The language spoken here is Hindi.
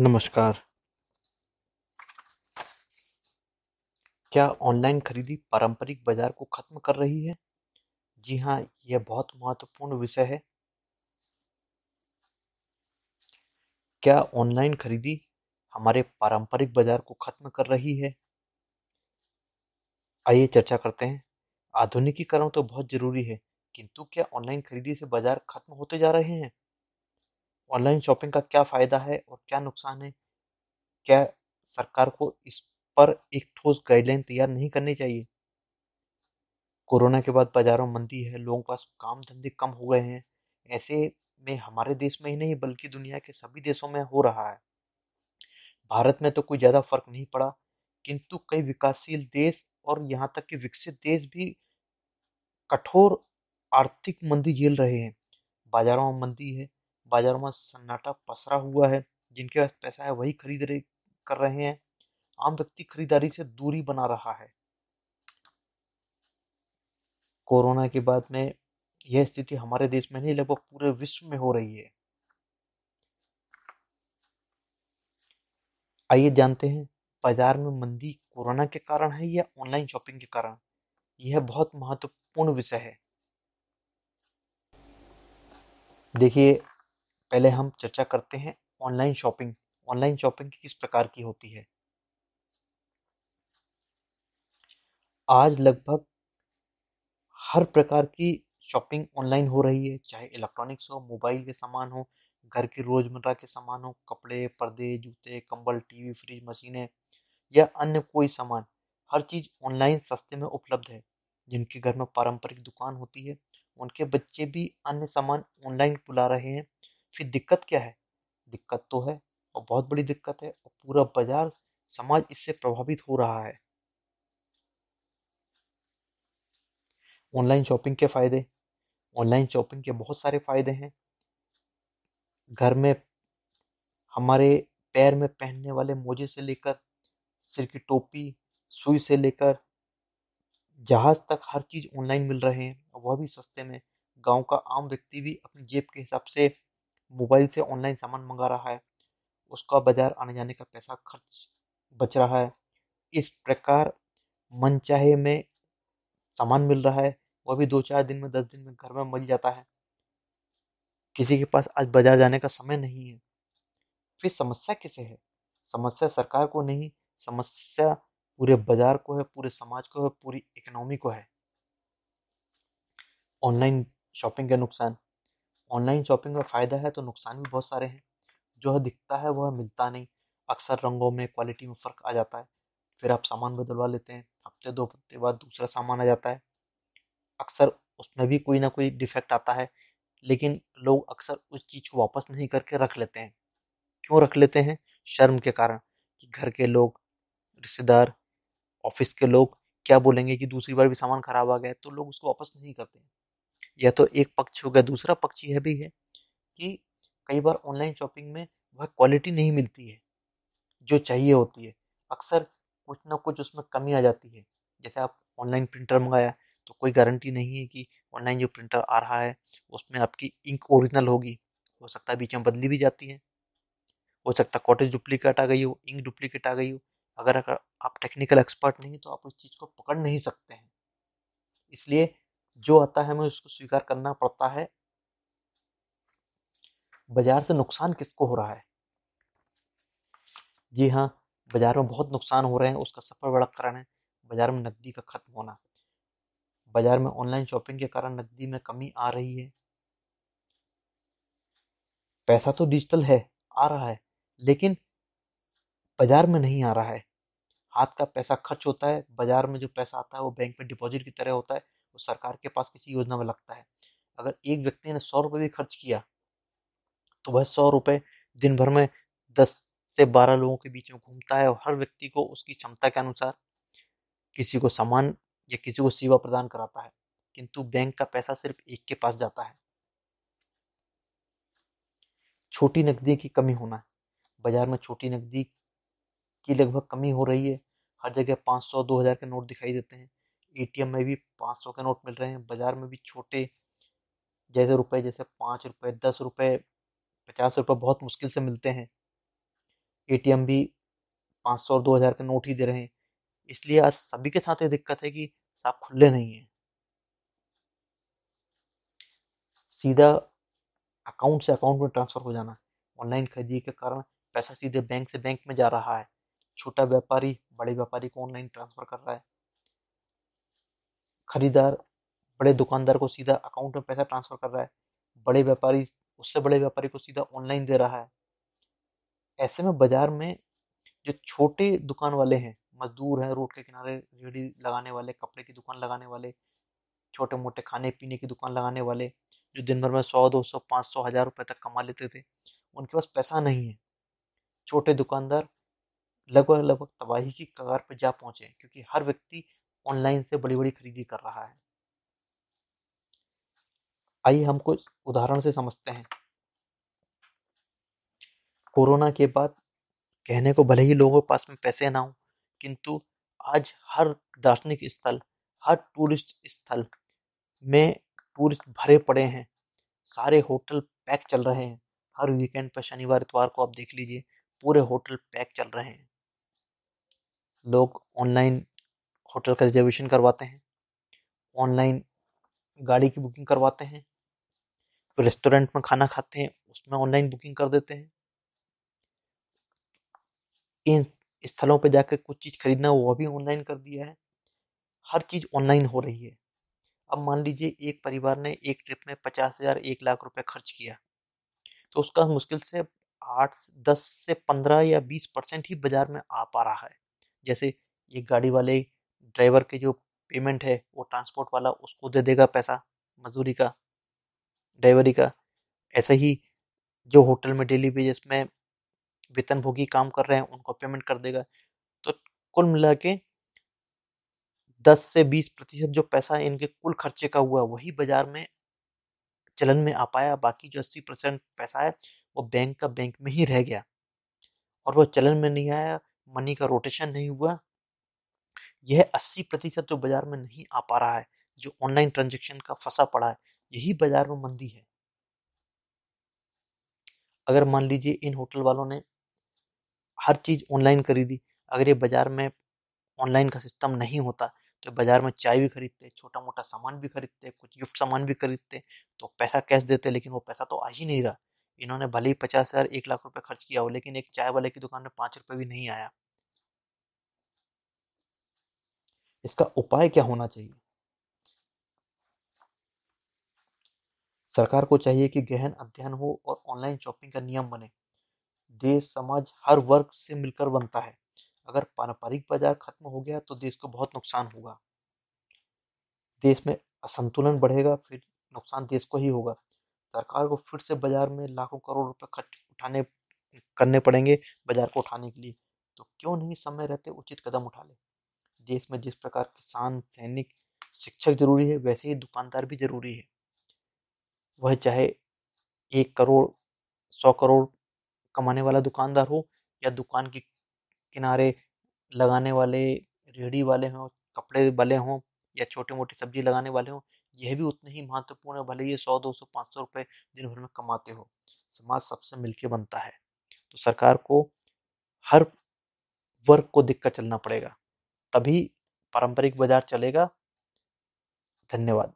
नमस्कार क्या ऑनलाइन खरीदी पारंपरिक बाजार को खत्म कर रही है जी हाँ यह बहुत महत्वपूर्ण विषय है क्या ऑनलाइन खरीदी हमारे पारंपरिक बाजार को खत्म कर रही है आइए चर्चा करते हैं आधुनिकीकरण तो बहुत जरूरी है किंतु क्या ऑनलाइन खरीदी से बाजार खत्म होते जा रहे हैं ऑनलाइन शॉपिंग का क्या फ़ायदा है और क्या नुकसान है क्या सरकार को इस पर एक ठोस गाइडलाइन तैयार नहीं करनी चाहिए कोरोना के बाद बाज़ारों मंदी है लोगों के पास काम धंधे कम हो गए हैं ऐसे में हमारे देश में ही नहीं बल्कि दुनिया के सभी देशों में हो रहा है भारत में तो कोई ज़्यादा फर्क नहीं पड़ा किंतु कई विकासशील देश और यहाँ तक कि विकसित देश भी कठोर आर्थिक मंदी झेल रहे हैं बाज़ारों में मंदी है बाजार में सन्नाटा पसरा हुआ है जिनके पास पैसा है वही खरीद रहे कर रहे हैं आम व्यक्ति खरीदारी से दूरी बना रहा है कोरोना के बाद में यह स्थिति हमारे देश में नहीं लगभग पूरे विश्व में हो रही है आइए जानते हैं बाजार में मंदी कोरोना के कारण है या ऑनलाइन शॉपिंग के कारण यह बहुत महत्वपूर्ण विषय है देखिए पहले हम चर्चा करते हैं ऑनलाइन शॉपिंग ऑनलाइन शॉपिंग किस प्रकार की होती है आज लगभग हर प्रकार की शॉपिंग ऑनलाइन हो रही है चाहे इलेक्ट्रॉनिक्स हो मोबाइल के सामान हो घर के रोजमर्रा के सामान हो कपड़े पर्दे जूते कंबल टीवी फ्रिज मशीनें या अन्य कोई सामान हर चीज़ ऑनलाइन सस्ते में उपलब्ध है जिनके घर में पारंपरिक दुकान होती है उनके बच्चे भी अन्य सामान ऑनलाइन बुला रहे हैं फिर दिक्कत क्या है दिक्कत तो है और बहुत बड़ी दिक्कत है और पूरा बाजार समाज इससे प्रभावित हो रहा है ऑनलाइन शॉपिंग के फ़ायदे ऑनलाइन शॉपिंग के बहुत सारे फ़ायदे हैं घर में हमारे पैर में पहनने वाले मोजे से लेकर सिर की टोपी सुई से लेकर जहाज तक हर चीज़ ऑनलाइन मिल रहे हैं और वह भी सस्ते में गांव का आम व्यक्ति भी अपनी जेब के हिसाब से मोबाइल से ऑनलाइन सामान मंगा रहा है उसका बाज़ार आने जाने का पैसा खर्च बच रहा है इस प्रकार मन चाहे में सामान मिल रहा है वह भी दो चार दिन में दस दिन में घर में मिल जाता है किसी के पास आज बाज़ार जाने का समय नहीं है फिर समस्या किसे है समस्या सरकार को नहीं समस्या पूरे बाज़ार को है पूरे समाज को है पूरी इकोनॉमी को है ऑनलाइन शॉपिंग के नुकसान ऑनलाइन शॉपिंग का फ़ायदा है तो नुकसान भी बहुत सारे हैं जो है दिखता है वह मिलता नहीं अक्सर रंगों में क्वालिटी में फ़र्क आ जाता है फिर आप सामान बदलवा लेते हैं हफ्ते दो हफ्ते बाद दूसरा सामान आ जाता है अक्सर उसमें भी कोई ना कोई डिफेक्ट आता है लेकिन लोग अक्सर उस चीज़ को वापस नहीं करके रख लेते हैं क्यों रख लेते हैं शर्म के कारण कि घर के लोग रिश्तेदार ऑफिस के लोग क्या बोलेंगे कि दूसरी बार भी सामान ख़राब आ गया तो लोग उसको वापस नहीं करते हैं या तो एक पक्ष हो गया दूसरा पक्ष यह भी है कि कई बार ऑनलाइन शॉपिंग में वह क्वालिटी नहीं मिलती है जो चाहिए होती है अक्सर कुछ ना कुछ उसमें कमी आ जाती है जैसे आप ऑनलाइन प्रिंटर मंगाया तो कोई गारंटी नहीं है कि ऑनलाइन जो प्रिंटर आ रहा है उसमें आपकी इंक ओरिजिनल होगी हो सकता है बीच में बदली भी जाती है हो सकता है कॉटेज डुप्लीकेट आ गई हो इंक डुप्लीकेट आ गई हो अगर अगर आप टेक्निकल एक्सपर्ट नहीं तो आप उस चीज़ को पकड़ नहीं सकते हैं इसलिए जो आता है हमें उसको स्वीकार करना पड़ता है बाजार से नुकसान किसको हो रहा है जी हाँ बाजार में बहुत नुकसान हो रहे हैं उसका सफर बड़ा कारण है बाजार में नकदी का खत्म होना बाजार में ऑनलाइन शॉपिंग के कारण नकदी में कमी आ रही है पैसा तो डिजिटल है आ रहा है लेकिन बाजार में नहीं आ रहा है हाथ का पैसा खर्च होता है बाजार में जो पैसा आता है वो बैंक में डिपॉजिट की तरह होता है वो तो सरकार के पास किसी योजना में लगता है अगर एक व्यक्ति ने सौ रुपये भी खर्च किया तो वह सौ रुपये दिन भर में दस से बारह लोगों के बीच में घूमता है और हर व्यक्ति को उसकी क्षमता के अनुसार किसी को सामान या किसी को सेवा प्रदान कराता है किंतु बैंक का पैसा सिर्फ एक के पास जाता है छोटी नकदी की कमी होना बाजार में छोटी नकदी की लगभग कमी हो रही है हर जगह पाँच सौ दो हज़ार के नोट दिखाई देते हैं एटीएम में भी पाँच सौ के नोट मिल रहे हैं बाज़ार में भी छोटे जैसे रुपए जैसे पाँच रुपए दस रुपए पचास रुपए बहुत मुश्किल से मिलते हैं एटीएम भी पाँच सौ और दो हज़ार के नोट ही दे रहे हैं इसलिए आज सभी के साथ ये दिक्कत है कि साफ खुले नहीं हैं सीधा अकाउंट से अकाउंट में ट्रांसफ़र हो जाना ऑनलाइन खरीदी के कारण पैसा सीधे बैंक से बैंक में जा रहा है छोटा व्यापारी बड़े व्यापारी को ऑनलाइन ट्रांसफ़र कर रहा है खरीदार बड़े दुकानदार को सीधा अकाउंट में पैसा ट्रांसफर कर रहा है बड़े व्यापारी उससे बड़े व्यापारी को सीधा ऑनलाइन दे रहा है ऐसे में बाजार में जो छोटे दुकान वाले हैं मजदूर हैं रोड के किनारे रेडी लगाने वाले कपड़े की दुकान लगाने वाले छोटे मोटे खाने पीने की दुकान लगाने वाले जो दिन भर में सौ दो सौ पाँच सौ हज़ार रुपये तक कमा लेते थे उनके पास पैसा नहीं है छोटे दुकानदार लगभग लगभग तबाही की कगार पर जा पहुँचे क्योंकि हर व्यक्ति ऑनलाइन से बड़ी बड़ी खरीदी कर रहा है आइए हम कुछ उदाहरण से समझते हैं कोरोना के बाद कहने को भले ही लोगों के पास में पैसे ना हो किंतु आज हर दार्शनिक स्थल हर टूरिस्ट स्थल में टूरिस्ट भरे पड़े हैं सारे होटल पैक चल रहे हैं हर वीकेंड पर शनिवार इतवार को आप देख लीजिए पूरे होटल पैक चल रहे हैं लोग ऑनलाइन होटल का रिजर्वेशन करवाते हैं ऑनलाइन गाड़ी की बुकिंग करवाते हैं फिर रेस्टोरेंट में खाना खाते हैं उसमें ऑनलाइन बुकिंग कर देते हैं इन स्थलों पर जाकर कुछ चीज़ खरीदना वो भी ऑनलाइन कर दिया है हर चीज़ ऑनलाइन हो रही है अब मान लीजिए एक परिवार ने एक ट्रिप में पचास हज़ार एक लाख रुपए खर्च किया तो उसका मुश्किल से आठ दस से पंद्रह या बीस परसेंट ही बाज़ार में आ पा रहा है जैसे ये गाड़ी वाले ड्राइवर के जो पेमेंट है वो ट्रांसपोर्ट वाला उसको दे देगा पैसा मजदूरी का ड्राइवरी का ऐसे ही जो होटल में डेली वेजेस में वेतनभोगी काम कर रहे हैं उनको पेमेंट कर देगा तो कुल मिला के दस से बीस प्रतिशत जो पैसा इनके कुल खर्चे का हुआ वही बाजार में चलन में आ पाया बाकी जो अस्सी परसेंट पैसा है वो बैंक का बैंक में ही रह गया और वो चलन में नहीं आया मनी का रोटेशन नहीं हुआ यह 80 प्रतिशत जो तो बाजार में नहीं आ पा रहा है जो ऑनलाइन ट्रांजेक्शन का फंसा पड़ा है यही बाजार में मंदी है अगर मान लीजिए इन होटल वालों ने हर चीज़ ऑनलाइन खरीदी अगर ये बाज़ार में ऑनलाइन का सिस्टम नहीं होता तो बाज़ार में चाय भी खरीदते छोटा मोटा सामान भी खरीदते कुछ गिफ्ट सामान भी खरीदते तो पैसा कैश देते लेकिन वो पैसा तो आ ही नहीं रहा इन्होंने भले ही पचास हज़ार एक लाख रुपये खर्च किया हो लेकिन एक चाय वाले की दुकान में पाँच रुपये भी नहीं आया इसका उपाय क्या होना चाहिए सरकार को चाहिए कि गहन अध्ययन हो और ऑनलाइन शॉपिंग का नियम बने देश समाज हर वर्ग से मिलकर बनता है अगर पारंपरिक बाजार खत्म हो गया तो देश को बहुत नुकसान होगा देश में असंतुलन बढ़ेगा फिर नुकसान देश को ही होगा सरकार को फिर से बाजार में लाखों करोड़ रुपए खर्च उठाने करने पड़ेंगे बाजार को उठाने के लिए तो क्यों नहीं समय रहते उचित कदम उठा ले देश में जिस प्रकार किसान सैनिक शिक्षक जरूरी है वैसे ही दुकानदार भी जरूरी है वह चाहे एक करोड़ सौ करोड़ कमाने वाला दुकानदार हो या दुकान के किनारे लगाने वाले रेहड़ी वाले हों कपड़े वाले हों या छोटे मोटे सब्जी लगाने वाले हों यह भी उतने ही महत्वपूर्ण है भले ये सौ दो सौ पाँच सौ रुपये दिन भर में कमाते हो समाज सबसे मिलके बनता है तो सरकार को हर वर्ग को दिक्कत चलना पड़ेगा तभी पारंपरिक बाजार चलेगा धन्यवाद